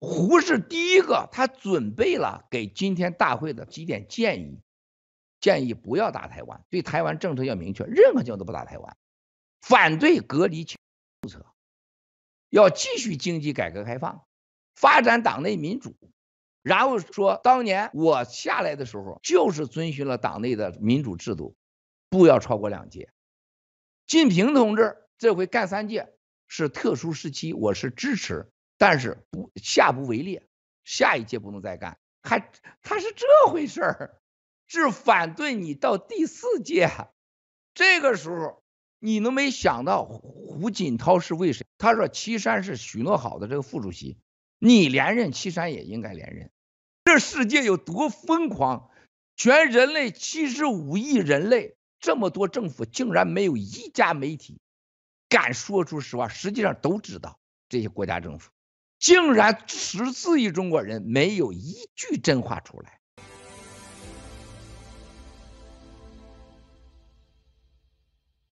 胡适第一个，他准备了给今天大会的几点建议：建议不要打台湾，对台湾政策要明确，任何情况都不打台湾；反对隔离政策，要继续经济改革开放，发展党内民主。然后说，当年我下来的时候，就是遵循了党内的民主制度，不要超过两届。晋平同志这回干三届是特殊时期，我是支持。但是不下不为例，下一届不能再干，还他是这回事儿，是反对你到第四届，这个时候你能没想到胡锦涛是为谁？他说岐山是许诺好的这个副主席，你连任岐山也应该连任，这世界有多疯狂？全人类七十五亿人类，这么多政府竟然没有一家媒体敢说出实话，实际上都知道这些国家政府。竟然十四亿中国人没有一句真话出来。